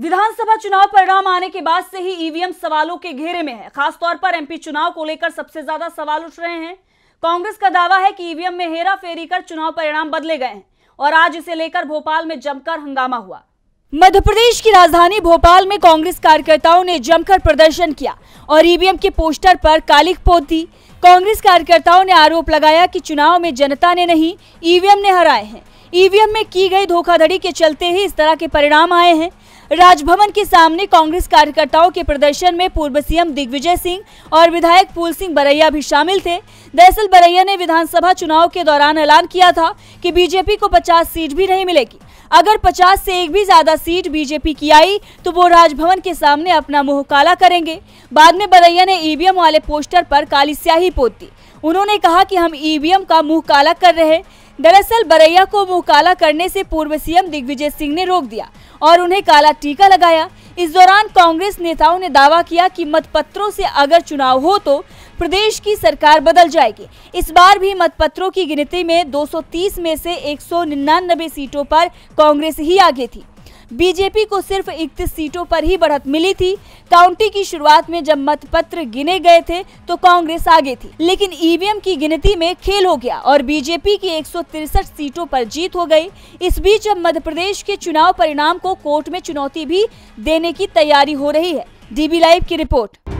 विधानसभा चुनाव परिणाम आने के बाद से ही ईवीएम सवालों के घेरे में है खासतौर पर एमपी चुनाव को लेकर सबसे ज्यादा सवाल उठ रहे हैं कांग्रेस का दावा है कि ईवीएम में हेरा फेरी कर चुनाव परिणाम बदले गए हैं और आज इसे लेकर भोपाल में जमकर हंगामा हुआ मध्य प्रदेश की राजधानी भोपाल में कांग्रेस कार्यकर्ताओं ने जमकर प्रदर्शन किया और ईवीएम के पोस्टर पर कालिक पोत दी कांग्रेस कार्यकर्ताओं ने आरोप लगाया कि चुनाव में जनता ने नहीं ईवीएम ने हराए हैं ईवीएम में की गई धोखाधड़ी के चलते ही इस तरह के परिणाम आए हैं राजभवन के सामने कांग्रेस कार्यकर्ताओं के प्रदर्शन में पूर्व सीएम दिग्विजय सिंह और विधायक फूल सिंह बरैया भी शामिल थे दरअसल बरैया ने विधानसभा चुनाव के दौरान ऐलान किया था कि बीजेपी को 50 सीट भी नहीं मिलेगी अगर 50 से एक भी ज्यादा सीट बीजेपी की आई तो वो राजभवन के सामने अपना मुंह काला करेंगे बाद में बरैया ने ईवीएम वाले पोस्टर पर काली स्याही पोत उन्होंने कहा कि हम ईवीएम का मुंह काला कर रहे दरअसल बरैया को मुंह काला करने से पूर्व सीएम दिग्विजय सिंह ने रोक दिया और उन्हें काला टीका लगाया इस दौरान कांग्रेस नेताओं ने दावा किया कि मतपत्रों से अगर चुनाव हो तो प्रदेश की सरकार बदल जाएगी इस बार भी मतपत्रों की गिनती में 230 में से एक सीटों पर कांग्रेस ही आगे थी बीजेपी को सिर्फ इकतीस सीटों पर ही बढ़त मिली थी काउंटी की शुरुआत में जब मत पत्र गिने गए थे तो कांग्रेस आगे थी लेकिन ईवीएम की गिनती में खेल हो गया और बीजेपी की एक सीटों पर जीत हो गई इस बीच अब मध्य प्रदेश के चुनाव परिणाम को कोर्ट में चुनौती भी देने की तैयारी हो रही है डीबी लाइव की रिपोर्ट